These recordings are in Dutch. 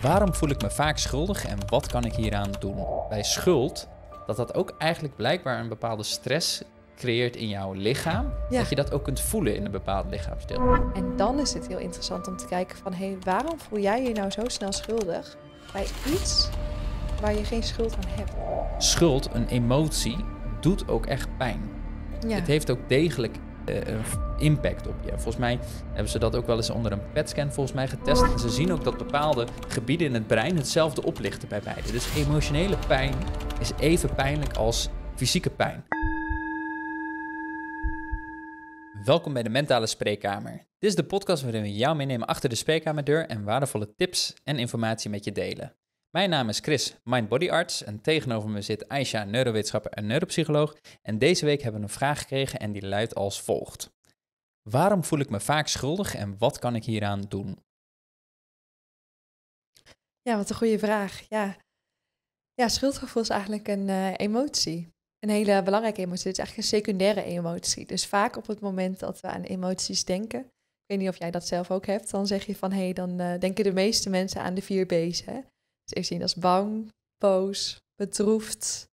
Waarom voel ik me vaak schuldig en wat kan ik hieraan doen? Bij schuld, dat dat ook eigenlijk blijkbaar een bepaalde stress creëert in jouw lichaam. Dat je dat ook kunt voelen in een bepaald lichaamsdeel. En dan is het heel interessant om te kijken van... hé, hey, waarom voel jij je nou zo snel schuldig bij iets waar je geen schuld aan hebt? Schuld, een emotie, doet ook echt pijn. Het heeft ook degelijk eh, impact op je. Volgens mij hebben ze dat ook wel eens onder een PET-scan volgens mij getest. En ze zien ook dat bepaalde gebieden in het brein hetzelfde oplichten bij beide. Dus emotionele pijn is even pijnlijk als fysieke pijn. Welkom bij de Mentale Spreekkamer. Dit is de podcast waarin we jou meenemen achter de spreekkamerdeur en waardevolle tips en informatie met je delen. Mijn naam is Chris, Mind Body Arts en tegenover me zit Aisha, neurowetenschapper en neuropsycholoog. En deze week hebben we een vraag gekregen en die luidt als volgt. Waarom voel ik me vaak schuldig en wat kan ik hieraan doen? Ja, wat een goede vraag. Ja, ja schuldgevoel is eigenlijk een eh, emotie. Een hele belangrijke emotie. Het is eigenlijk een secundaire emotie. Dus vaak op het moment dat we aan emoties denken, ik weet niet of jij dat zelf ook hebt, dan zeg je van hé, hey, dan eh, denken de meeste mensen aan de vier B's. Hè? eerst zien als bang, boos, bedroefd.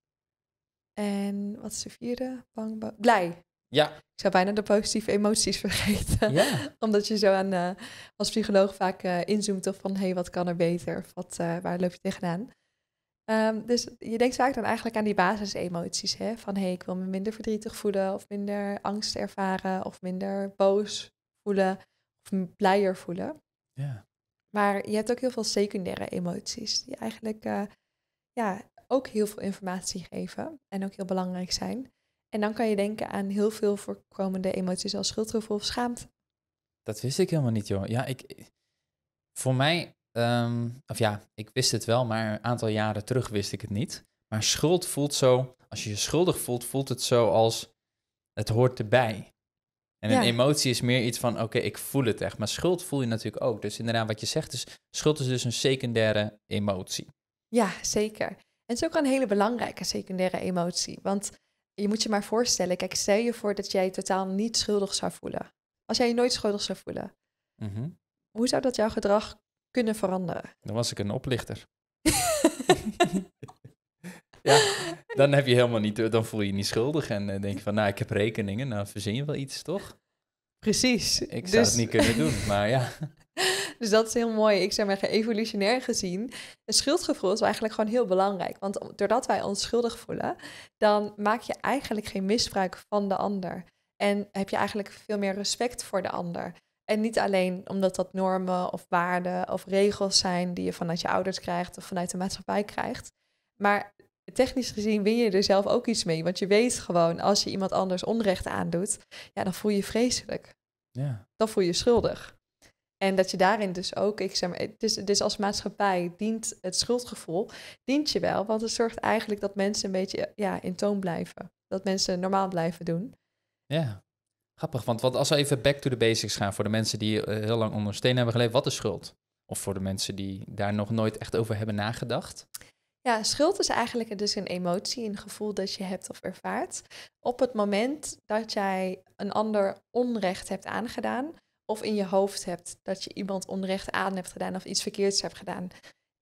En wat is de vierde? Bang, blij. Ja. Ik zou bijna de positieve emoties vergeten. Ja. Omdat je zo aan, eh, als psycholoog vaak eh, inzoomt op van... hé, hey, wat kan er beter? Of wat, eh, waar loop je tegenaan? Um, dus je denkt vaak dan eigenlijk aan die basisemoties. Hè? Van hé, hey, ik wil me minder verdrietig voelen... of minder angst ervaren... of minder boos voelen... of blijer voelen. Ja. Maar je hebt ook heel veel secundaire emoties die eigenlijk eh, ja, ook heel veel informatie geven en ook heel belangrijk zijn. En dan kan je denken aan heel veel voorkomende emoties als schuldgevoel of schaamte. Dat wist ik helemaal niet, joh. Ja, ik, voor mij, ehm, of ja, ik wist het wel, maar een aantal jaren terug wist ik het niet. Maar schuld voelt zo, als je je schuldig voelt, voelt het zo als het hoort erbij. En een emotie is meer iets van, oké, ik voel het echt. Maar schuld voel je natuurlijk ook. Dus inderdaad, wat je zegt is, schuld is dus een secundaire emotie. Ja, zeker. En het is ook een hele belangrijke secundaire emotie. Want je moet je maar voorstellen, kijk, stel je voor dat jij je totaal niet schuldig zou voelen. Als jij je nooit schuldig zou voelen, mhm. hoe zou dat jouw gedrag kunnen veranderen? Dan was ik een oplichter. ja, dan heb je helemaal niet, dan voel je je niet schuldig en eh, denk je van, nou, ik heb rekeningen, nou verzin je wel iets, toch? Precies. Ik zou dus het niet kunnen doen, maar ja. Dus dat is heel mooi. Ik zeg maar, evolutionair gezien, een schuldgevoel is eigenlijk gewoon heel belangrijk. Want doordat wij ons schuldig voelen, dan maak je eigenlijk geen misbruik van de ander. En heb je eigenlijk veel meer respect voor de ander. En niet alleen omdat dat normen of waarden of regels zijn die je vanuit je ouders krijgt of vanuit de maatschappij krijgt. Maar technisch gezien win je er zelf ook iets mee. Want je weet gewoon, als je iemand anders onrecht aandoet, ja, dan voel je vreselijk. Ja. Dan voel je je schuldig. En dat je daarin dus ook, ik zeg maar, dus, dus als maatschappij dient het schuldgevoel, dient je wel, want het zorgt eigenlijk dat mensen een beetje ja, in toon blijven. Dat mensen normaal blijven doen. Ja, grappig. Want wat, als we even back to the basics gaan voor de mensen die eh, heel lang onder steen hebben geleefd, wat is schuld? Of voor de mensen die daar nog nooit echt over hebben nagedacht? Ja, schuld is eigenlijk dus een emotie, een gevoel dat je hebt of ervaart. Op het moment dat jij een ander onrecht hebt aangedaan, of in je hoofd hebt dat je iemand onrecht aan hebt gedaan of iets verkeerds hebt gedaan.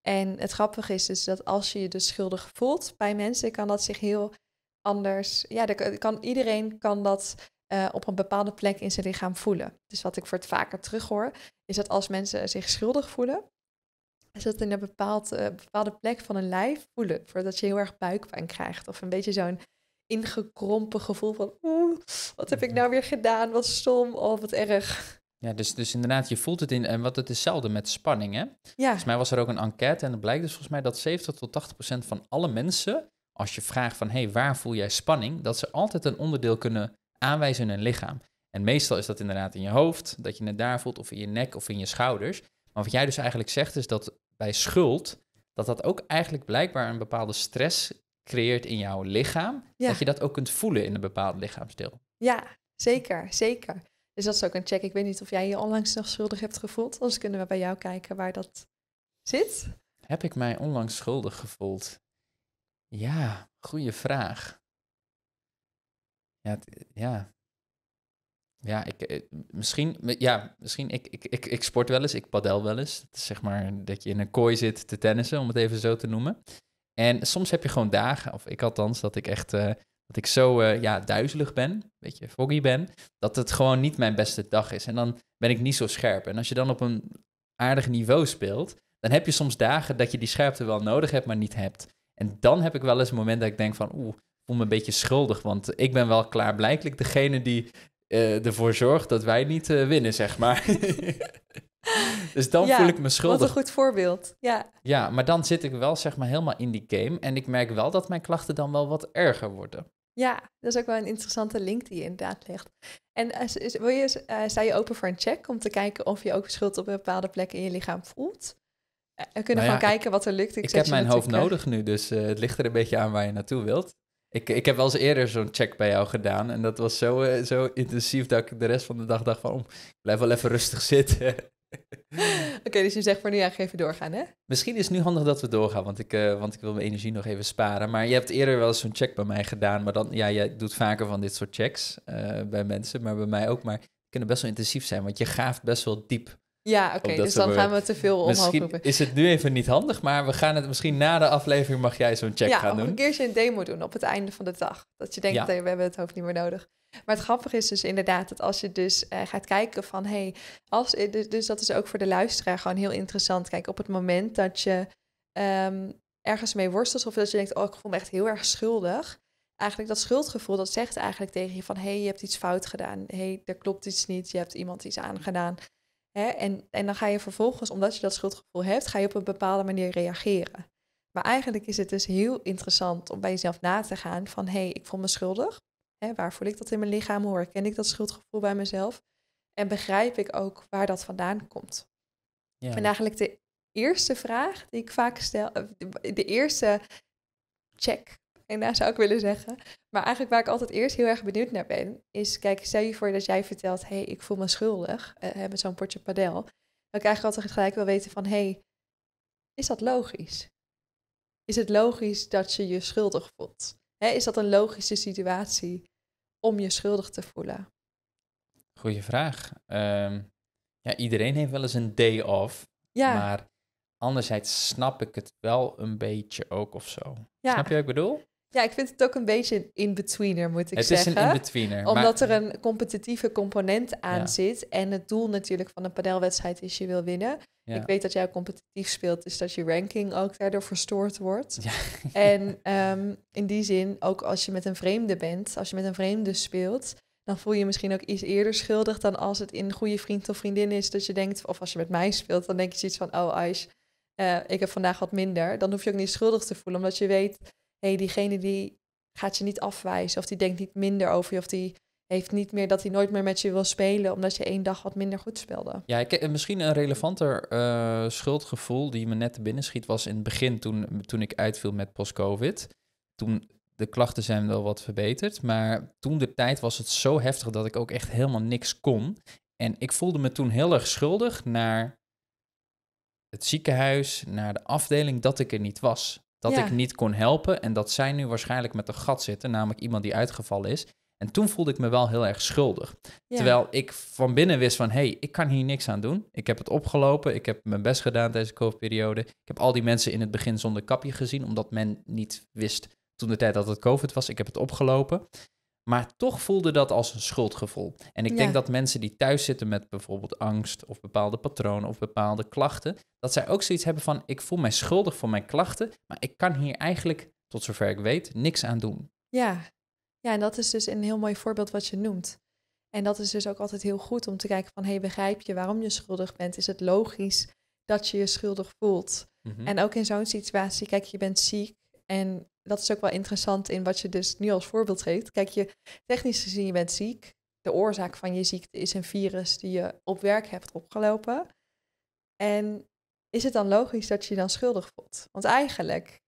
En het grappige is dus dat als je je dus schuldig voelt bij mensen, kan dat zich heel anders. Ja, kan, iedereen kan dat eh, op een bepaalde plek in zijn lichaam voelen. Dus wat ik voor het vaker terughoor, is dat als mensen zich schuldig voelen, als dat in een bepaald, eh, bepaalde plek van een lijf voelen, voordat je heel erg buikpijn krijgt of een beetje zo'n ingekrompen gevoel van oeh, wat heb ik nou weer gedaan, wat stom, of oh, wat erg. Ja, dus, dus inderdaad, je voelt het in, en wat het is zelden met spanning, hè? Ja. Volgens mij was er ook een enquête en het blijkt dus volgens mij dat 70 tot 80 procent van alle mensen, als je vraagt van, hé, hey, waar voel jij spanning? Dat ze altijd een onderdeel kunnen aanwijzen in hun lichaam. En meestal is dat inderdaad in je hoofd, dat je het daar voelt, of in je nek of in je schouders. Maar wat jij dus eigenlijk zegt, is dat bij schuld, dat dat ook eigenlijk blijkbaar een bepaalde stress creëert in jouw lichaam. Dat je dat ook kunt voelen in een bepaald lichaamsdeel. Ja, zeker, zeker. Dus dat is ook een check. Ik weet niet of jij je onlangs nog schuldig hebt gevoeld. Anders kunnen we bij jou kijken waar dat zit. Heb ik mij onlangs schuldig gevoeld? Ja, goede vraag. Ja, ja, ja, ik, eh, misschien, ja, misschien ik, ik, ik, ik sport wel eens, ik padel wel eens. Het is zeg maar dat je in een kooi zit te tennissen, om het even zo te noemen. En soms heb je gewoon dagen, of ik althans, dat ik echt eh, dat ik zo eh, ja, duizelig ben, een beetje foggy ben, dat het gewoon niet mijn beste dag is. En dan ben ik niet zo scherp. En als je dan op een aardig niveau speelt, dan heb je soms dagen dat je die scherpte wel nodig hebt, maar niet hebt. En dan heb ik wel eens een moment dat ik denk van, oeh, voel me een beetje schuldig, want ik ben wel klaar klaarblijkelijk degene die uh, ervoor zorgt dat wij niet eh, winnen, zeg maar. dus dan voel ik me schuldig. Wat een goed voorbeeld. Ja. ja, maar dan zit ik wel zeg maar helemaal in die game. En ik merk wel dat mijn klachten dan wel wat erger worden. Ja, dat is ook wel een interessante link die je inderdaad legt. En eh, wil je, sta je open voor een check om te kijken of je ook schuld op een bepaalde plekken in je lichaam voelt? We kunnen gaan nou gewoon kijken wat er lukt. Ik, ik heb mijn hoofd nodig nu, dus het ligt er een beetje aan waar je naartoe wilt. Ik, ik heb wel eens eerder zo'n check bij jou gedaan. En dat was zo, eh, zo intensief dat ik de rest van de dag dacht van... Oh, blijf wel even rustig zitten. Oké, dus je zegt voor nu eigenlijk even doorgaan, hè? Misschien is het nu handig dat we doorgaan, want ik, eh, want ik wil mijn energie nog even sparen. Maar je hebt eerder wel zo'n check bij mij gedaan. Maar dan, ja, jij doet vaker van dit soort checks eh, bij mensen, maar bij mij ook. Maar kunnen best wel intensief zijn, want je gaaft best wel diep. Ja, oké. dus dan gaan we te veel omhoog roepen. Is het nu even niet handig, maar we gaan het misschien na de aflevering mag jij zo'n check gaan doen. Ja, een keertje een demo doen op het einde van de dag. Dat je denkt, ja. Eh, we hebben het hoofd niet meer nodig. Maar het grappige is dus inderdaad dat als je dus eh, gaat kijken van, hey, als, eh, dus, dus, dat is ook voor de luisteraar gewoon heel interessant. Kijk, op het moment dat je ehm, ergens mee worstelt of dat je denkt, oh, ik voel me echt heel erg schuldig. Eigenlijk dat schuldgevoel, dat zegt eigenlijk tegen je van, hey, je hebt iets fout gedaan. hey, er klopt iets niet, je hebt iemand iets aangedaan. Hè? En, en dan ga je vervolgens, omdat je dat schuldgevoel hebt, ga je op een bepaalde manier reageren. Maar eigenlijk is het dus heel interessant om bij jezelf na te gaan van hé, hey, ik voel me schuldig. Hè? Waar voel ik dat in mijn lichaam? Hoe herken ik dat schuldgevoel bij mezelf? En begrijp ik ook waar dat vandaan komt? Ja. En eigenlijk de eerste vraag die ik vaak stel, eh, de eerste check en daar zou ik willen zeggen. Maar eigenlijk waar ik altijd eerst heel erg benieuwd naar ben, is kijk, stel je voor dat jij vertelt, hé, hey, ik voel me schuldig eh, met zo'n potje padel. Dan krijg ik altijd gelijk wel weten van, hé, hey, is dat logisch? Is het logisch dat je je schuldig voelt? is dat een logische situatie om je schuldig te voelen? Goeie vraag. Ehm, ja, iedereen heeft wel eens een day off. Ja. Maar anderzijds snap ik het wel een beetje ook of zo. Snap je wat ik bedoel? Ja, ik vind het ook een beetje een in-betweener, moet ik het zeggen. Het is een in-betweener. Omdat er een competitieve component aan zit. En het doel natuurlijk van een padelwedstrijd is je wil winnen. Ik weet dat jij competitief speelt, dus dat je ranking ook daardoor verstoord wordt. Ja. En ehm, in die zin, ook als je met een vreemde bent, als je met een vreemde speelt, dan voel je, je misschien ook iets eerder schuldig dan als het in een goede vriend of vriendin is. Dat je denkt, of als je met mij speelt, dan denk je iets van, oh Aish, eh, ik heb vandaag wat minder. Dan hoef je ook niet schuldig te voelen, omdat je weet diegene die gaat je niet afwijzen of die denkt niet minder over je of die heeft niet meer dat hij nooit meer met je wil spelen omdat je één dag wat minder goed speelde. Ja, ik, eh, misschien een relevanter eh, schuldgevoel die me net te binnen schiet was in het begin toen, toen ik uitviel met post-covid. Toen de klachten zijn wel wat verbeterd, maar toen de tijd was het zo heftig dat ik ook echt helemaal niks kon. En ik voelde me toen heel erg schuldig naar het ziekenhuis, naar de afdeling dat ik er niet was dat ik niet kon helpen en dat zij nu waarschijnlijk met een gat zitten, namelijk iemand die uitgevallen is. En toen voelde ik me wel heel erg schuldig. Terwijl ik van binnen wist van, hé, hey, ik kan hier niks aan doen. Ik heb het opgelopen, ik heb mijn best gedaan deze COVID-periode. Ik heb al die mensen in het begin zonder kapje gezien, omdat men niet wist toen de tijd dat het COVID was. Ik heb het opgelopen. Maar toch voelde dat als een schuldgevoel. En ik denk dat mensen die thuis zitten met bijvoorbeeld angst of bepaalde patronen of bepaalde klachten, dat zij ook zoiets hebben van: ik voel mij schuldig voor mijn klachten, maar ik kan hier eigenlijk, tot zover ik weet, niks aan doen. Ja, ja en dat is dus een heel mooi voorbeeld wat je noemt. En dat is dus ook altijd heel goed om te kijken van, hé, hey, begrijp je waarom je schuldig bent? Is het logisch dat je je schuldig voelt? Mhm. En ook in zo'n situatie, kijk, je bent ziek, en dat is ook wel interessant in wat je dus nu als voorbeeld geeft. Kijk, je, technisch gezien, je bent ziek. De oorzaak van je ziekte is een virus die je op werk hebt opgelopen. En is het dan logisch dat je je dan schuldig voelt? Want eigenlijk,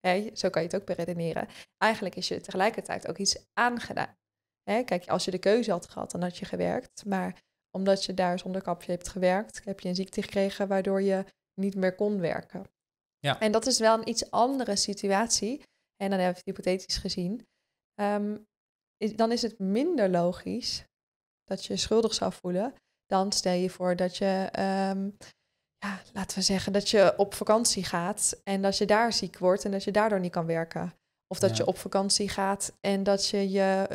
hè, zo kan je het ook beredeneren, eigenlijk is je tegelijkertijd ook iets aangedaan. Hè, kijk, als je de keuze had gehad, dan had je gewerkt. Maar omdat je daar zonder kapje hebt gewerkt, heb je een ziekte gekregen waardoor je niet meer kon werken. Ja. En dat is wel een iets andere situatie. En dan hebben we het hypothetisch gezien. Ehm, dan is het minder logisch dat je schuldig zou voelen. Dan stel je voor dat je, ehm, ja, laten we zeggen, dat je op vakantie gaat en dat je daar ziek wordt en dat je daardoor niet kan werken. Of dat je op vakantie gaat en dat je je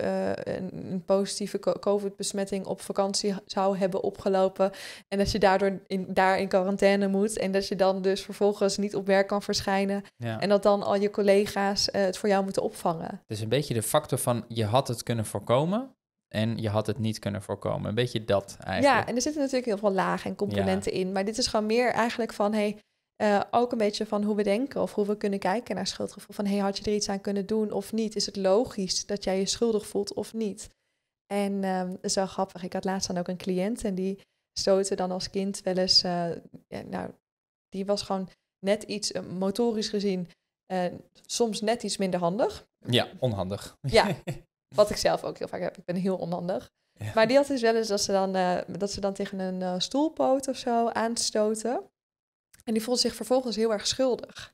eh, een, positieve COVID-besmetting op vakantie zou hebben opgelopen. En dat je daardoor in, daar in quarantaine moet. En dat je dan dus vervolgens niet op werk kan verschijnen. En dat dan al je collega's eh, het voor jou moeten opvangen. Het is een beetje de factor van je had het kunnen voorkomen. En je had het niet kunnen voorkomen. Een beetje dat eigenlijk. Ja, en er zitten natuurlijk heel veel lagen en componenten in. Maar dit is gewoon meer eigenlijk van: hey, eh, ook een beetje van hoe we denken of hoe we kunnen kijken naar schuldgevoel. Van hey, had je er iets aan kunnen doen of niet? Is het logisch dat jij je schuldig voelt of niet? En dat ehm, is wel grappig. Ik had laatst dan ook een cliënt en die stoten dan als kind wel eens. Eh, nou, die was gewoon net iets eh, motorisch gezien, soms net iets minder handig. Ja, onhandig. Ja, wat ik zelf ook heel vaak heb. Ik ben heel onhandig. Maar die had dus wel eens dat ze dan, dat ze dan tegen een stoelpoot of zo aanstoten. En die voelt zich vervolgens heel erg schuldig.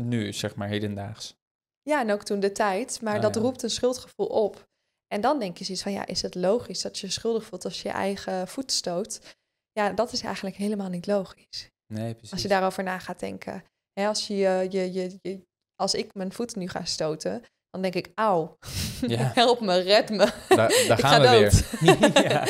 Nu, zeg maar, hedendaags. Ja, en ook toen de tijd. Maar ah, dat roept een schuldgevoel op. En dan denk je zoiets van, ja, is het logisch dat je schuldig voelt als je je eigen voet stoot? Ja, dat is eigenlijk helemaal niet logisch. Nee, precies. Als je daarover na gaat denken. Hè, als, je, je, je, je, als ik mijn voet nu ga stoten, dan denk ik, auw, ja. help me, red me. Daar, gaan we dood. weer. ja.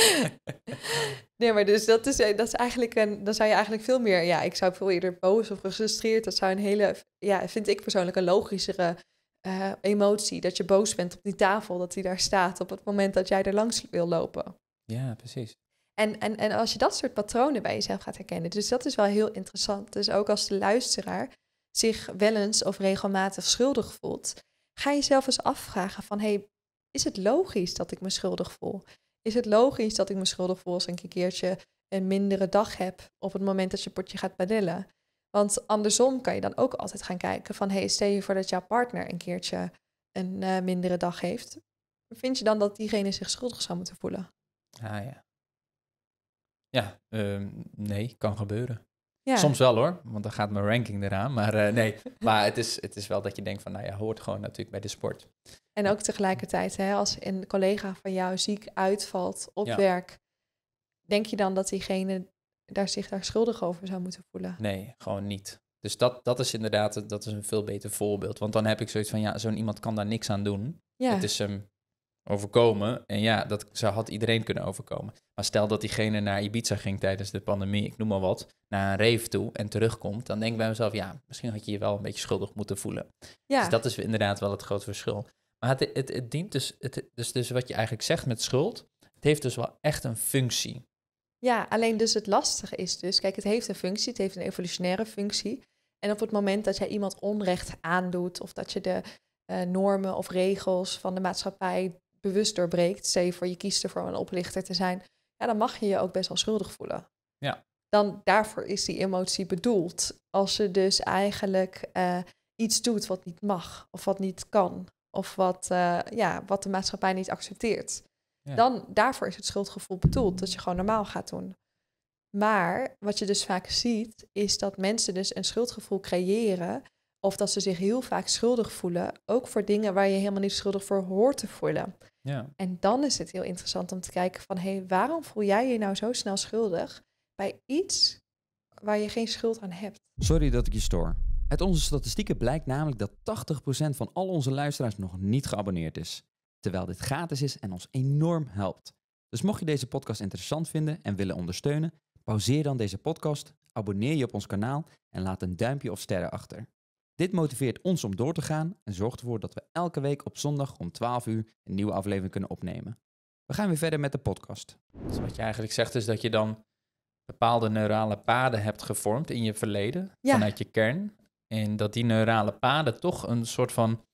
Nee, maar dus dat is, eh, dat is eigenlijk een, dan zou je eigenlijk veel meer, ja, ik zou veel eerder boos of gefrustreerd, dat zou een hele, ja, vind ik persoonlijk een logischere eh, emotie. Dat je boos bent op die tafel, dat die daar staat op het moment dat jij er langs wil lopen. Ja, precies. En, en, en als je dat soort patronen bij jezelf gaat herkennen, dus dat is wel heel interessant. Dus ook als de luisteraar zich wel eens of regelmatig schuldig voelt, ga jezelf eens afvragen van hey, is het logisch dat ik me schuldig voel? Is het logisch dat ik me schuldig voel als ik een keertje een mindere dag heb op het moment dat je potje gaat paddelen? Want andersom kan je dan ook altijd gaan kijken van hey, stel je voor dat jouw partner een keertje een eh, mindere dag heeft. Vind je dan dat diegene zich schuldig zou moeten voelen? Ah ja. Ja, ehm, nee, kan gebeuren. Soms wel hoor, want dan gaat mijn ranking eraan. Maar eh, nee, maar het is, het is wel dat je denkt van, nou ja, hoort gewoon natuurlijk bij de sport. En ook tegelijkertijd, hè, als een collega van jou ziek uitvalt op werk, denk je dan dat diegene daar zich daar schuldig over zou moeten voelen? Nee, gewoon niet. Dus dat, dat is inderdaad dat is een veel beter voorbeeld. Want dan heb ik zoiets van, ja, zo'n iemand kan daar niks aan doen. Ja. Het is hem overkomen. En ja, dat zou, had iedereen kunnen overkomen. Maar stel dat diegene naar Ibiza ging tijdens de pandemie, ik noem maar wat, naar een rave toe en terugkomt, dan denk ik bij mezelf, ja, misschien had je je wel een beetje schuldig moeten voelen. Ja. Dus dat is inderdaad wel het grote verschil. Maar het, het, het dient dus, het, dus, dus wat je eigenlijk zegt met schuld, het heeft dus wel echt een functie. Ja, alleen dus het lastige is dus, kijk, het heeft een functie, het heeft een evolutionaire functie. En op het moment dat jij iemand onrecht aandoet of dat je de eh, normen of regels van de maatschappij bewust doorbreekt, zeg voor je kiest ervoor om een oplichter te zijn, ja, dan mag je je ook best wel schuldig voelen. Ja. Dan daarvoor is die emotie bedoeld. Als ze dus eigenlijk eh, iets doet wat niet mag, of wat niet kan, of wat, eh, ja, wat de maatschappij niet accepteert. Dan daarvoor is het schuldgevoel bedoeld, dat je gewoon normaal gaat doen. Maar wat je dus vaak ziet, is dat mensen dus een schuldgevoel creëren of dat ze zich heel vaak schuldig voelen, ook voor dingen waar je helemaal niet schuldig voor hoort te voelen. Ja. En dan is het heel interessant om te kijken van, hé, hey, waarom voel jij je nou zo snel schuldig bij iets waar je geen schuld aan hebt? Sorry dat ik je stoor. Uit onze statistieken blijkt namelijk dat 80% van al onze luisteraars nog niet geabonneerd is. Terwijl dit gratis is en ons enorm helpt. Dus mocht je deze podcast interessant vinden en willen ondersteunen, pauzeer dan deze podcast, abonneer je op ons kanaal en laat een duimpje of sterren achter. Dit motiveert ons om door te gaan en zorgt ervoor dat we elke week op zondag om 12 uur een nieuwe aflevering kunnen opnemen. We gaan weer verder met de podcast. Dus wat je eigenlijk zegt is dat je dan bepaalde neurale paden hebt gevormd in je verleden, ja. vanuit je kern. En dat die neurale paden toch een soort van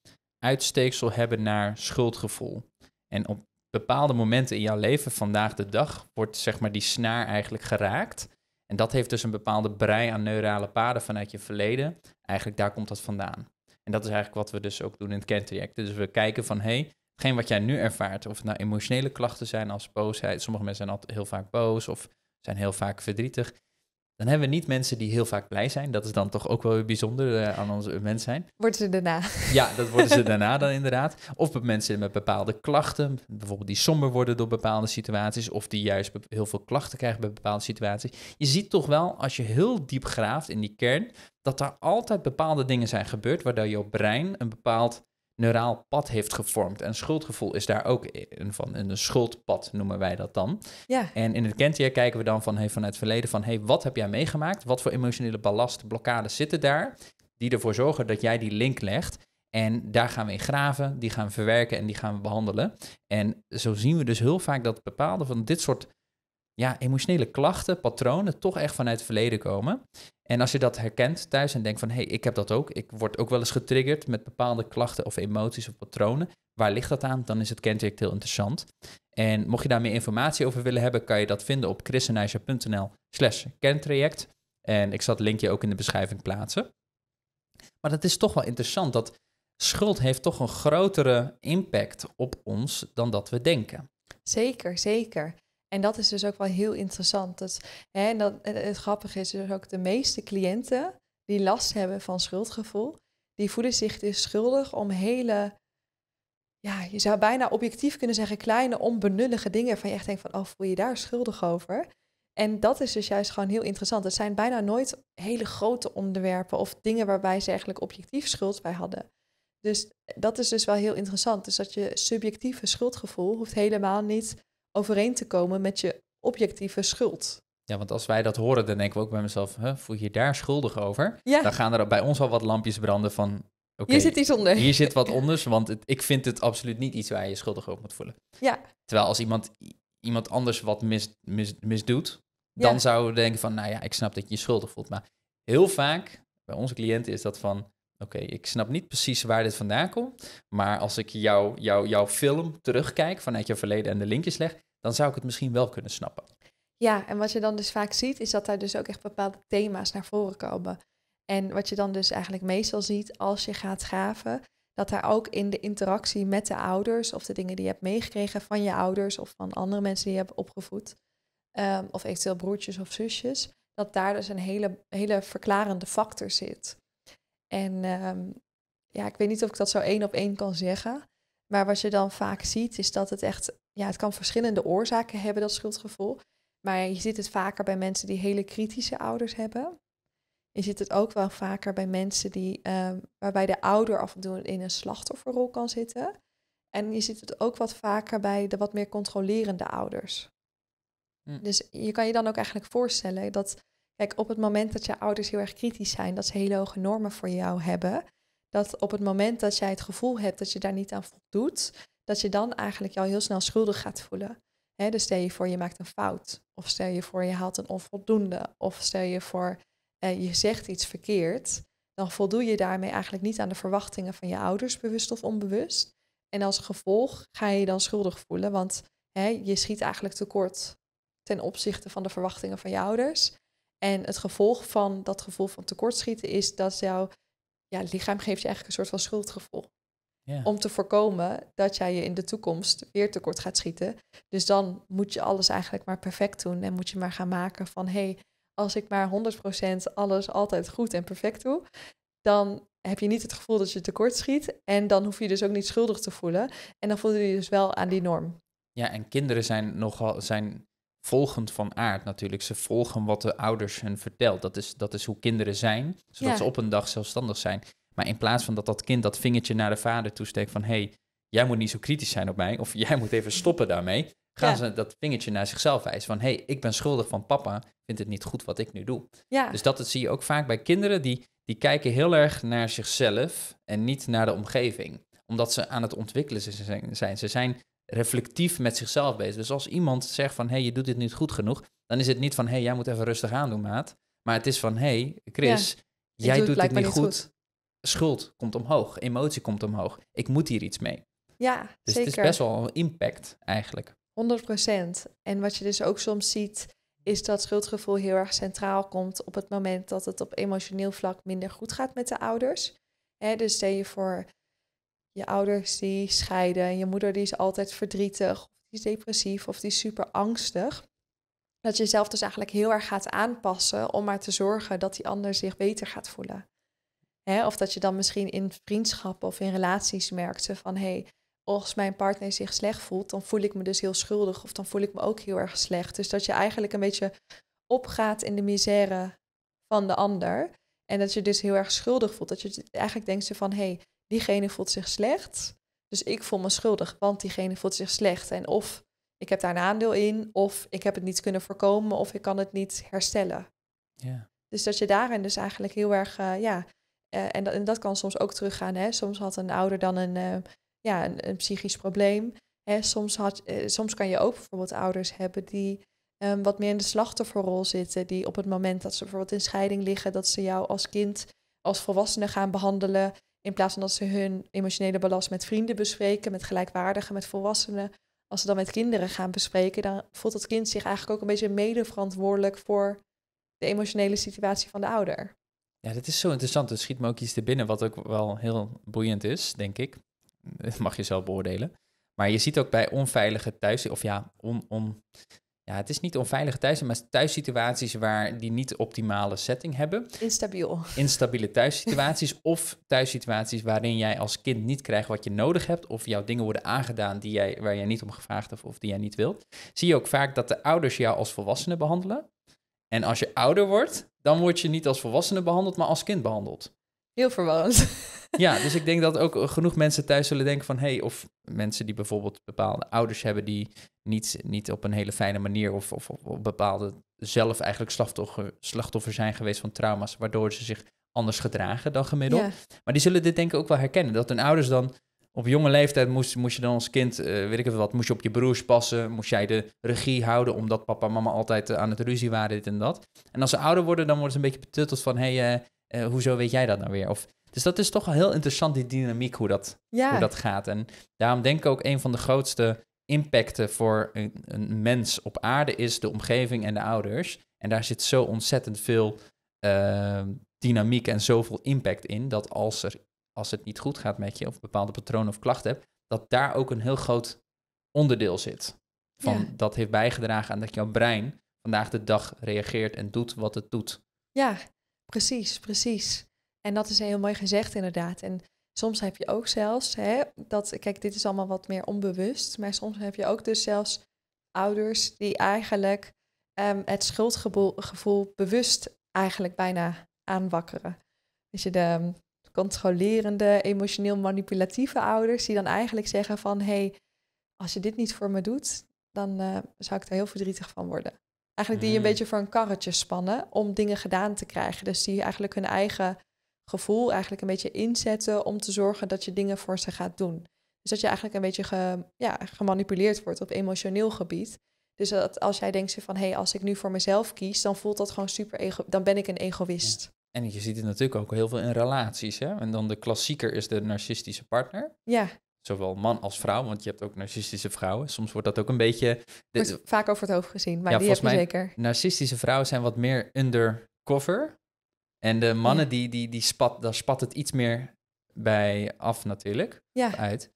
uitsteeksel hebben naar schuldgevoel. En op bepaalde momenten in jouw leven, vandaag de dag, wordt zeg maar die snaar eigenlijk geraakt. En dat heeft dus een bepaalde brei aan neurale paden vanuit je verleden. Eigenlijk daar komt dat vandaan. En dat is eigenlijk wat we dus ook doen in het kerntraject. Dus we kijken van, hé, hey, hetgeen wat jij nu ervaart, of het nou emotionele klachten zijn als boosheid. Sommige mensen zijn altijd heel vaak boos of zijn heel vaak verdrietig. Dan hebben we niet mensen die heel vaak blij zijn. Dat is dan toch ook wel weer bijzonder eh, aan onze mens zijn. Worden ze daarna. Ja, dat worden ze daarna dan inderdaad. Of mensen met bepaalde klachten, bijvoorbeeld die somber worden door bepaalde situaties. Of die juist heel veel klachten krijgen bij bepaalde situaties. Je ziet toch wel, als je heel diep graaft in die kern, dat daar altijd bepaalde dingen zijn gebeurd. Waardoor jouw brein een bepaald neuraal pad heeft gevormd. En schuldgevoel is daar ook een van. Een schuldpad noemen wij dat dan. Ja. En in het kentje kijken we dan van, hey, vanuit het verleden van... Hey, wat heb jij meegemaakt? Wat voor emotionele ballast, blokkades zitten daar... die ervoor zorgen dat jij die link legt... En daar gaan we in graven, die gaan we verwerken en die gaan we behandelen. En zo zien we dus heel vaak dat bepaalde van dit soort ja, emotionele klachten, patronen toch echt vanuit het verleden komen. En als je dat herkent thuis en denkt van hé, hey, ik heb dat ook, ik word ook wel eens getriggerd met bepaalde klachten of emoties of patronen, waar ligt dat aan? Dan is het kentraject heel interessant. En mocht je daar meer informatie over willen hebben, kan je dat vinden op christenijzer.nl slash kentraject. En ik zal het linkje ook in de beschrijving plaatsen. Maar dat is toch wel interessant dat schuld heeft toch een grotere impact op ons dan dat we denken. Zeker, zeker. En dat is dus ook wel heel interessant. Dat, hè, en dat, het grappige is dus ook de meeste cliënten die last hebben van schuldgevoel, die voelen zich dus schuldig om hele, ja, je zou bijna objectief kunnen zeggen, kleine onbenullige dingen van je echt denkt van, oh, voel je daar schuldig over? En dat is dus juist gewoon heel interessant. Het zijn bijna nooit hele grote onderwerpen of dingen waarbij ze eigenlijk objectief schuld bij hadden. Dus dat is dus wel heel interessant. Dus dat je subjectieve schuldgevoel hoeft helemaal niet overeen te komen met je objectieve schuld. Ja, want als wij dat horen, dan denken we ook bij mezelf, voel je je daar schuldig over? Ja. Dan gaan er bij ons al wat lampjes branden van, Okay, hier zit iets onder. Hier zit wat anders, want ik vind het absoluut niet iets waar je je schuldig over moet voelen. Ja. Terwijl als iemand, iemand anders wat mis, mis, misdoet, dan zouden we denken van, nou ja, ik snap dat je je schuldig voelt. Maar heel vaak bij onze cliënten is dat van, oké, ik snap niet precies waar dit vandaan komt, maar als ik jouw jou, jouw film terugkijk vanuit je verleden en de linkjes leg, dan zou ik het misschien wel kunnen snappen. Ja, en wat je dan dus vaak ziet, is dat daar dus ook echt bepaalde thema's naar voren komen. En wat je dan dus eigenlijk meestal ziet als je gaat graven, dat daar ook in de interactie met de ouders of de dingen die je hebt meegekregen van je ouders of van andere mensen die je hebt opgevoed, ehm, of eventueel broertjes of zusjes, dat daar dus een hele, hele verklarende factor zit. En ehm, ja, ik weet niet of ik dat zo één op één kan zeggen, maar wat je dan vaak ziet is dat het echt ja, het kan verschillende oorzaken hebben, dat schuldgevoel. Maar je ziet het vaker bij mensen die hele kritische ouders hebben. Je ziet het ook wel vaker bij mensen die, ehm, waarbij de ouder af en toe in een slachtofferrol kan zitten. En je ziet het ook wat vaker bij de wat meer controlerende ouders. Hm. Dus je kan je dan ook eigenlijk voorstellen dat, kijk, op het moment dat je ouders heel erg kritisch zijn, dat ze hele hoge normen voor jou hebben, dat op het moment dat jij het gevoel hebt dat je daar niet aan voldoet, dat je dan eigenlijk jou heel snel schuldig gaat voelen. dus stel je voor je maakt een fout, of stel je voor je haalt een onvoldoende, of stel je voor eh, je zegt iets verkeerd, dan voldoe je daarmee eigenlijk niet aan de verwachtingen van je ouders, bewust of onbewust. En als gevolg ga je je dan schuldig voelen, want je schiet eigenlijk tekort ten opzichte van de verwachtingen van je ouders. En het gevolg van dat gevoel van tekortschieten is dat jouw ja, lichaam geeft je eigenlijk een soort van schuldgevoel. Om te voorkomen dat jij je in de toekomst weer tekort gaat schieten. Dus dan moet je alles eigenlijk maar perfect doen. En moet je maar gaan maken van hé, hey, als ik maar 100% alles altijd goed en perfect doe, dan heb je niet het gevoel dat je tekort schiet. En dan hoef je dus ook niet schuldig te voelen. En dan voel je dus wel aan die norm. Ja, en kinderen zijn nogal zijn volgend van aard natuurlijk. Ze volgen wat de ouders hun vertelt. Dat is, dat is hoe kinderen zijn, zodat ze op een dag zelfstandig zijn. Maar in plaats van dat dat kind dat vingertje naar de vader toesteekt van... hey, jij moet niet zo kritisch zijn op mij of jij moet even stoppen daarmee... gaan ze dat vingertje naar zichzelf wijzen van... hey, ik ben schuldig van papa, vindt het niet goed wat ik nu doe. Ja. Dus dat, zie je ook vaak bij kinderen die, die kijken heel erg naar zichzelf... en niet naar de omgeving, omdat ze aan het ontwikkelen zijn. Ze zijn reflectief met zichzelf bezig. Dus als iemand zegt van, hé, hey, je doet dit niet goed genoeg... dan is het niet van, hé, hey, jij moet even rustig aan doen, maat. Maar het is van, hé, hey, Chris, jij doet, doet het, niet goed schuld komt omhoog, emotie komt omhoog. Ik moet hier iets mee. Ja, dus zeker. het is best wel een impact eigenlijk. 100%. En wat je dus ook soms ziet, is dat schuldgevoel heel erg centraal komt op het moment dat het op emotioneel vlak minder goed gaat met de ouders. dus stel je voor je ouders die scheiden en je moeder die is altijd verdrietig, of die is depressief of die is super angstig. Dat je jezelf dus eigenlijk heel erg gaat aanpassen om maar te zorgen dat die ander zich beter gaat voelen. Hè? Of dat je dan misschien in vriendschappen of in relaties merkte van hé, hey, als mijn partner zich slecht voelt, dan voel ik me dus heel schuldig of dan voel ik me ook heel erg slecht. Dus dat je eigenlijk een beetje opgaat in de misère van de ander. En dat je dus heel erg schuldig voelt. Dat je eigenlijk denkt van hé, hey, diegene voelt zich slecht. Dus ik voel me schuldig, want diegene voelt zich slecht. En of ik heb daar een aandeel in, of ik heb het niet kunnen voorkomen, of ik kan het niet herstellen. Dus dat je daarin dus eigenlijk heel erg eh, ja, eh, en, dat, en, dat, kan soms ook teruggaan. Hè? Soms had een ouder dan een, eh, ja, een, psychisch probleem. Hè? Soms, had, eh, soms kan je ook bijvoorbeeld ouders hebben die ehm, wat meer in de slachtofferrol zitten. Die op het moment dat ze bijvoorbeeld in scheiding liggen, dat ze jou als kind, als volwassene gaan behandelen. In plaats van dat ze hun emotionele balast met vrienden bespreken, met gelijkwaardigen, met volwassenen. Als ze dan met kinderen gaan bespreken, dan voelt dat kind zich eigenlijk ook een beetje medeverantwoordelijk voor de emotionele situatie van de ouder. Ja, dat is zo interessant. Het schiet me ook iets te binnen, wat ook wel heel boeiend is, denk ik. Dat mag je zelf beoordelen. Maar je ziet ook bij onveilige thuis, of ja, on, ja, het is niet onveilige thuis, maar thuissituaties waar die niet optimale setting hebben. Instabiel. Instabiele thuissituaties of thuissituaties waarin jij als kind niet krijgt wat je nodig hebt of jouw dingen worden aangedaan die jij, waar jij niet om gevraagd hebt of die jij niet wilt. Zie je ook vaak dat de ouders jou als volwassene behandelen. En als je ouder wordt, dan word je niet als volwassene behandeld, maar als kind behandeld. Heel verwarrend. Ja, dus ik denk dat ook eh, genoeg mensen thuis zullen denken van... hey, of mensen die bijvoorbeeld bepaalde ouders hebben... die niet, niet op een hele fijne manier of, of, of bepaalde zelf eigenlijk slachtoffer, slachtoffer zijn geweest van trauma's... waardoor ze zich anders gedragen dan gemiddeld. Maar die zullen dit denk ik ook wel herkennen. Dat hun ouders dan op jonge leeftijd moest, moest je dan als kind, eh, weet ik even wat, moest je op je broers passen, moest jij de regie houden omdat papa en mama altijd eh, aan het ruzie waren, dit en dat. En als ze ouder worden, dan worden ze een beetje betutteld van, hé, hey, eh, hoezo weet jij dat nou weer? Of, dus dat is toch wel heel interessant, die dynamiek, hoe dat, hoe dat gaat. En daarom denk ik ook een van de grootste impacten voor een, een, mens op aarde is de omgeving en de ouders. En daar zit zo ontzettend veel dynamiek en zoveel impact in, dat als er als het niet goed gaat met je, of bepaalde patronen of klachten hebt, dat daar ook een heel groot onderdeel zit. Van dat heeft bijgedragen aan dat jouw brein vandaag de dag reageert en doet wat het doet. Ja, precies, precies. En dat is heel mooi gezegd, inderdaad. En soms heb je ook zelfs, hè, dat, kijk, dit is allemaal wat meer onbewust, maar soms heb je ook dus zelfs ouders die eigenlijk ehm, het schuldgevoel bewust eigenlijk bijna aanwakkeren. Dus je de, ehm, controlerende, emotioneel manipulatieve ouders die dan eigenlijk zeggen van hé, hey, als je dit niet voor me doet, dan eh, zou ik er heel verdrietig van worden. Eigenlijk die je een hmm. beetje voor een karretje spannen om dingen gedaan te krijgen. Dus die eigenlijk hun eigen gevoel eigenlijk een beetje inzetten om te zorgen dat je dingen voor ze gaat doen. Dus dat je eigenlijk een beetje ja, gemanipuleerd wordt op emotioneel gebied. Dus dat als jij denkt van hé, hey, als ik nu voor mezelf kies, dan voelt dat gewoon super ego. Dan ben ik een egoïst. En je ziet het natuurlijk ook heel veel in relaties. Hè? En dan de klassieker is de narcistische partner. Ja. Zowel man als vrouw, want je hebt ook narcistische vrouwen. Soms wordt dat ook een beetje... Wordt vaak over het hoofd gezien, maar ja, die heb mij, zeker. Narcistische vrouwen zijn wat meer undercover. En de mannen, die, die, die spat, daar spat het iets meer bij af natuurlijk. Ja. Uit.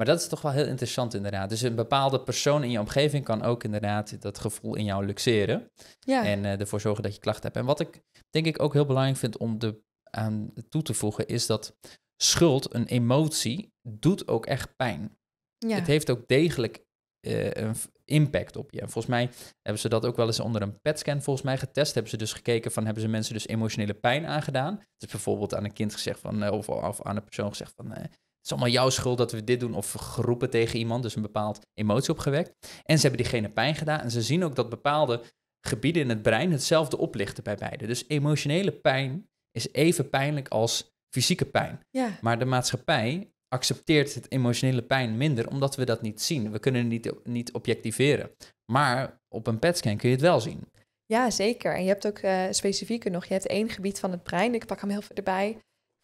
Maar dat is toch wel heel interessant inderdaad. Dus een bepaalde persoon in je omgeving kan ook inderdaad dat gevoel in jou luxeren. Ja. En eh, ervoor zorgen dat je klachten hebt. En wat ik denk ik ook heel belangrijk vind om de, aan toe te voegen is dat schuld, een emotie, doet ook echt pijn. Ja. Het heeft ook degelijk eh, een impact op je. En volgens mij hebben ze dat ook wel eens onder een PET-scan volgens mij getest. Hebben ze dus gekeken van, hebben ze mensen dus emotionele pijn aangedaan? Dus bijvoorbeeld aan een kind gezegd van, eh, of, of aan een persoon gezegd van, het is allemaal jouw schuld dat we dit doen of geroepen tegen iemand, dus een bepaald emotie opgewekt. En ze hebben diegene pijn gedaan en ze zien ook dat bepaalde gebieden in het brein hetzelfde oplichten bij beide. Dus emotionele pijn is even pijnlijk als fysieke pijn. Ja. Maar de maatschappij accepteert het emotionele pijn minder omdat we dat niet zien. We kunnen het niet, niet objectiveren. Maar op een PET-scan kun je het wel zien. Ja, zeker. En je hebt ook eh, specifieker nog, je hebt één gebied van het brein. Ik pak hem heel veel erbij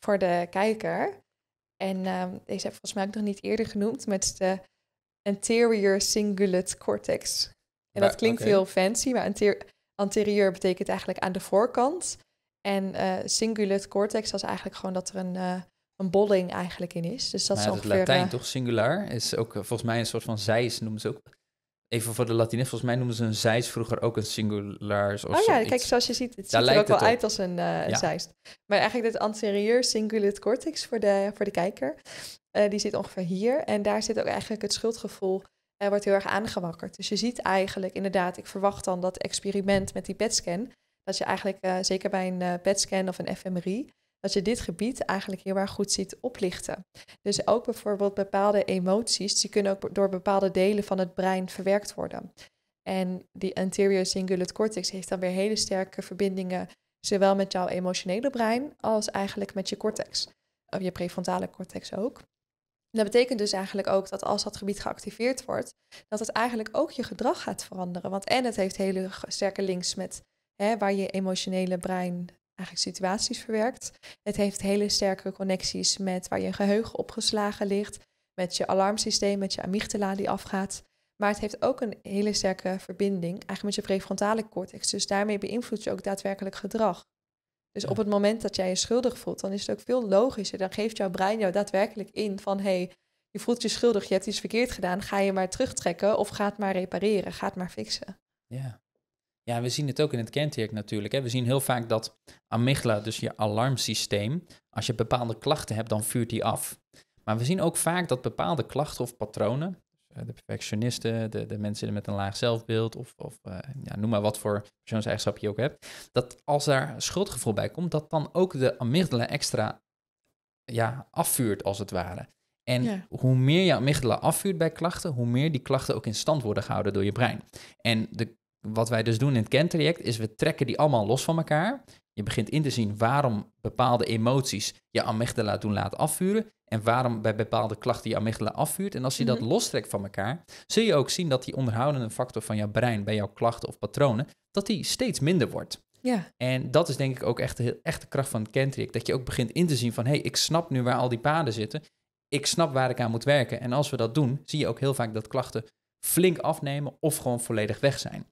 voor de kijker. En ehm, deze heb ik volgens mij ook nog niet eerder genoemd, met de anterior cingulate cortex. En dat klinkt heel fancy, maar anterior betekent eigenlijk aan de voorkant. En uh, cingulate cortex, dat is eigenlijk gewoon dat er een, eh, een bolling eigenlijk in is. Dus dat Het Latijn eh, toch, singulair, is ook volgens mij een soort van zijs, noemen ze ook Even voor de Latines, volgens mij noemden ze een zeist vroeger ook een zo. Oh ja, kijk, zoals je ziet, het ziet er ook wel uit als een, uh, zeist. Maar eigenlijk dit anterieur cingulate cortex voor de, voor de kijker, eh, die zit ongeveer hier. En daar zit ook eigenlijk het schuldgevoel, uh, wordt heel erg aangewakkerd. Dus je ziet eigenlijk inderdaad, ik verwacht dan dat experiment met die PET-scan, dat je eigenlijk, zeker bij een PET-scan of een fMRI, dat je dit gebied eigenlijk heel erg goed ziet oplichten. Dus ook bijvoorbeeld bepaalde emoties, die kunnen ook door bepaalde delen van het brein verwerkt worden. En die anterior cingulate cortex heeft dan weer hele sterke verbindingen, zowel met jouw emotionele brein als eigenlijk met je cortex, of je prefrontale cortex ook. dat betekent dus eigenlijk ook dat als dat gebied geactiveerd wordt, dat het eigenlijk ook je gedrag gaat veranderen. Want en het heeft hele sterke links met hè, waar je emotionele brein eigenlijk situaties verwerkt. Het heeft hele sterke connecties met waar je geheugen opgeslagen ligt, met je alarmsysteem, met je amygdala die afgaat. Maar het heeft ook een hele sterke verbinding eigenlijk met je prefrontale cortex. Dus daarmee beïnvloed je ook daadwerkelijk gedrag. Dus op het moment dat jij je schuldig voelt, dan is het ook veel logischer. Dan geeft jouw brein jou daadwerkelijk in van hé, hey, je voelt je schuldig, je hebt iets verkeerd gedaan, ga je maar terugtrekken of ga het maar repareren, ga het maar fixen. Ja, ja, we zien het ook in het kenmerk natuurlijk. Hè. We zien heel vaak dat amygdala, dus je alarmsysteem, als je bepaalde klachten hebt, dan vuurt die af. Maar we zien ook vaak dat bepaalde klachten of patronen, dus, eh, de perfectionisten, de, de mensen met een laag zelfbeeld of, of eh, ja, noem maar wat voor persoonseigenschap je ook hebt, dat als daar schuldgevoel bij komt, dat dan ook de amygdala extra ja, afvuurt als het ware. En hoe meer je amygdala afvuurt bij klachten, hoe meer die klachten ook in stand worden gehouden door je brein. En de wat wij dus doen in het kentraject is we trekken die allemaal los van elkaar. Je begint in te zien waarom bepaalde emoties je amygdala doen laten afvuren en waarom bij bepaalde klachten je amygdala afvuurt. En als je dat mhm. lostrekt van elkaar, zul je ook zien dat die onderhoudende factor van jouw brein bij jouw klachten of patronen, dat die steeds minder wordt. Ja. En dat is denk ik ook echt de, echt de kracht van het kentraject. Dat je ook begint in te zien van, hé, hey, ik snap nu waar al die paden zitten. Ik snap waar ik aan moet werken. En als we dat doen, zie je ook heel vaak dat klachten flink afnemen of gewoon volledig weg zijn.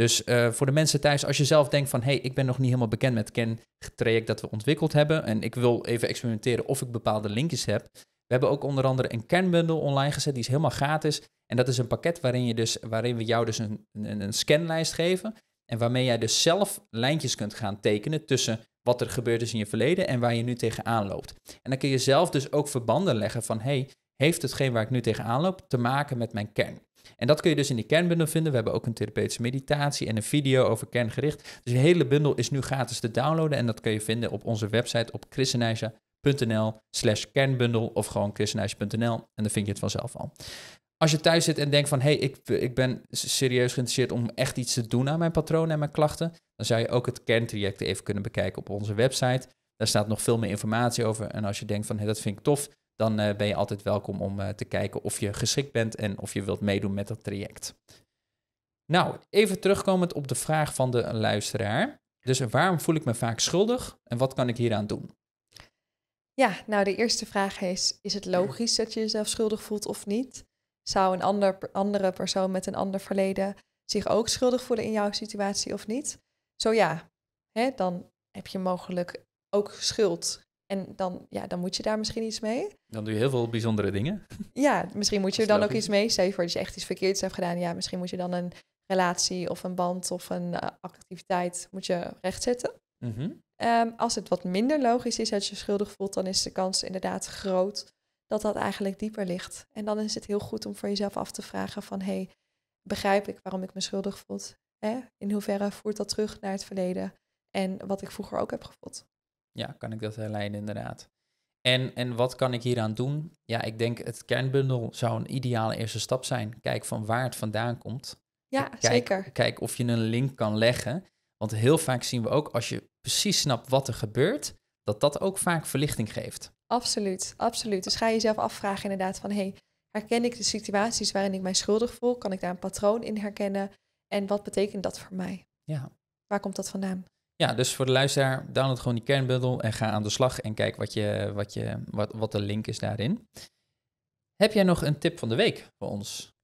Dus eh, voor de mensen thuis, als je zelf denkt van... hé, hey, ik ben nog niet helemaal bekend met Ken traject dat we ontwikkeld hebben... en ik wil even experimenteren of ik bepaalde linkjes heb... We hebben ook onder andere een kernbundel online gezet, die is helemaal gratis. En dat is een pakket waarin, je dus, waarin we jou dus een, een, een scanlijst geven. En waarmee jij dus zelf lijntjes kunt gaan tekenen tussen wat er gebeurd is in je verleden en waar je nu tegenaan loopt. En dan kun je zelf dus ook verbanden leggen van, hey, heeft hetgeen waar ik nu tegenaan loop te maken met mijn kern? En dat kun je dus in die kernbundel vinden. We hebben ook een therapeutische meditatie en een video over kerngericht. Dus die hele bundel is nu gratis te downloaden en dat kun je vinden op onze website op christenijzen.nl slash kernbundel of gewoon christenijzen.nl en dan vind je het vanzelf al. Als je thuis zit en denkt van, hé, hey, ik, ik ben serieus geïnteresseerd om echt iets te doen aan mijn patronen en mijn klachten, dan zou je ook het kerntraject even kunnen bekijken op onze website. Daar staat nog veel meer informatie over. En als je denkt van, hé, hey, dat vind ik tof, dan eh, ben je altijd welkom om eh, te kijken of je geschikt bent en of je wilt meedoen met dat traject. Nou, even terugkomend op de vraag van de luisteraar. Dus waarom voel ik me vaak schuldig en wat kan ik hieraan doen? Ja, nou de eerste vraag is, is het logisch dat je jezelf schuldig voelt of niet? Zou een ander, andere persoon met een ander verleden zich ook schuldig voelen in jouw situatie of niet? Zo ja, hè, dan heb je mogelijk ook schuld en dan, ja, dan moet je daar misschien iets mee. Dan doe je heel veel bijzondere dingen. Ja, misschien moet je er dan ook iets mee. Stel voor dat je echt iets verkeerds hebt gedaan. Ja, misschien moet je dan een relatie of een band of een eh, activiteit moet je rechtzetten. Mhm. Ehm, als het wat minder logisch is dat je schuldig voelt, dan is de kans inderdaad groot dat dat eigenlijk dieper ligt. En dan is het heel goed om voor jezelf af te vragen van... hey, begrijp ik waarom ik me schuldig voel? Hè? In hoeverre voert dat terug naar het verleden en wat ik vroeger ook heb gevoeld? ja, kan ik dat herleiden inderdaad. En, en wat kan ik hieraan doen? Ja, ik denk het kernbundel zou een ideale eerste stap zijn. Kijk van waar het vandaan komt. Ja, zeker. Kijk of je een link kan leggen. Want heel vaak zien we ook als je precies snapt wat er gebeurt, dat dat ook vaak verlichting geeft. Absoluut, absoluut. Dus ga je jezelf afvragen inderdaad van... hey, herken ik de situaties waarin ik mij schuldig voel? Kan ik daar een patroon in herkennen? En wat betekent dat voor mij? Ja. Waar komt dat vandaan? Ja, dus voor de luisteraar, download gewoon die kernbundel en ga aan de slag en kijk wat, je, wat, je, wat, wat de link is daarin. Heb jij nog een tip van de week voor ons?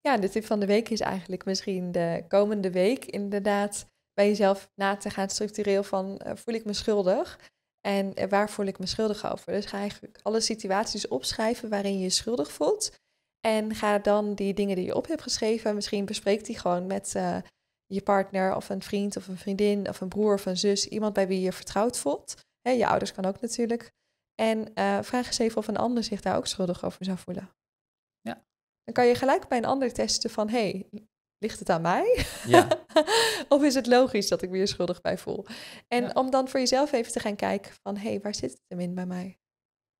Ja, de tip van de week is eigenlijk misschien de komende week inderdaad bij jezelf na te gaan structureel van eh, voel ik me schuldig en eh, waar voel ik me schuldig over. Dus ga eigenlijk alle situaties opschrijven waarin je je schuldig voelt en ga dan die dingen die je op hebt geschreven, misschien bespreek die gewoon met... Eh, je partner of een vriend of een vriendin of een broer of een zus, iemand bij wie je vertrouwd voelt. Hè, je ouders kan ook natuurlijk. En eh, vraag eens even of een ander zich daar ook schuldig over zou voelen. Ja. Dan kan je gelijk bij een ander testen van, hey, ligt het aan mij? Ja. of is het logisch dat ik me hier schuldig bij voel? En om dan voor jezelf even te gaan kijken van, hé, hey, waar zit het hem in bij mij?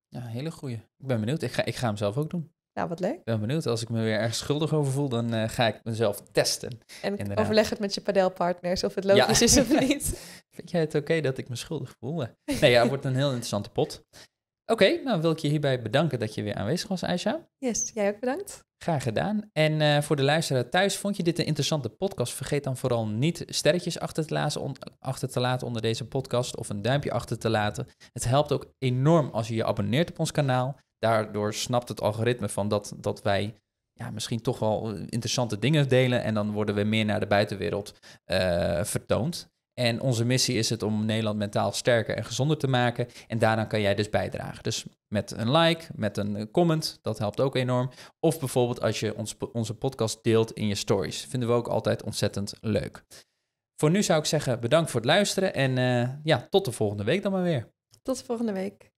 Ja, hele goeie. Ik ben benieuwd. Ik ga, ik ga hem zelf ook doen. Nou, wat leuk. Ik ben benieuwd. Als ik me weer erg schuldig over voel, dan eh, ga ik mezelf testen. En overleg het met je padelpartners of het logisch is of niet. Vind jij het oké dat ik me schuldig voel? Nee, ja, het wordt een heel interessante pot. Oké, okay, nou wil ik je hierbij bedanken dat je weer aanwezig was, Aisha. Yes, jij ook bedankt. Graag gedaan. En eh, voor de luisteraar thuis, vond je dit een interessante podcast? Vergeet dan vooral niet sterretjes achter te, laten achter te laten onder deze podcast of een duimpje achter te laten. Het helpt ook enorm als je je abonneert op ons kanaal. Daardoor snapt het algoritme van dat, dat wij ja, misschien toch wel interessante dingen delen. En dan worden we meer naar de buitenwereld eh, vertoond. En onze missie is het om Nederland mentaal sterker en gezonder te maken. En daaraan kan jij dus bijdragen. Dus met een like, met een comment, dat helpt ook enorm. Of bijvoorbeeld als je onze podcast deelt in je stories. Vinden we ook altijd ontzettend leuk. Voor nu zou ik zeggen bedankt voor het luisteren. En eh, ja, tot de volgende week dan maar weer. Tot de volgende week.